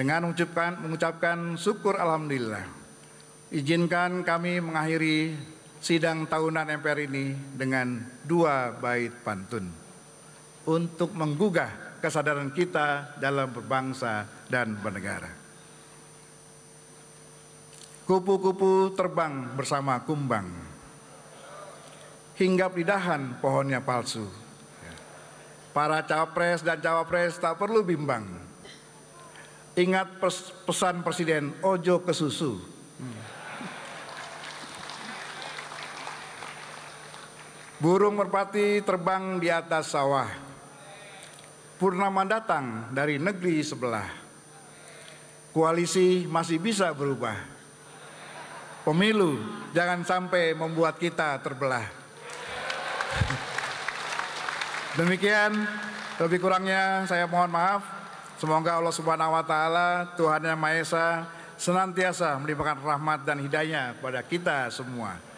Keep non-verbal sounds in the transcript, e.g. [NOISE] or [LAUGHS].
dengan mengucapkan, mengucapkan syukur Alhamdulillah. Izinkan kami mengakhiri sidang tahunan MPR ini dengan dua bait pantun untuk menggugah kesadaran kita dalam berbangsa dan bernegara. Kupu-kupu terbang bersama kumbang, hingga di dahan pohonnya palsu. Para cawapres dan cawapres tak perlu bimbang, Ingat pes pesan presiden, ojo ke susu. Burung merpati terbang di atas sawah. Purnama datang dari negeri sebelah. Koalisi masih bisa berubah. Pemilu jangan sampai membuat kita terbelah. [LAUGHS] Demikian lebih kurangnya saya mohon maaf. Semoga Allah Subhanahu wa taala, Tuhan Yang Maha Esa, senantiasa melimpahkan rahmat dan hidayah pada kita semua.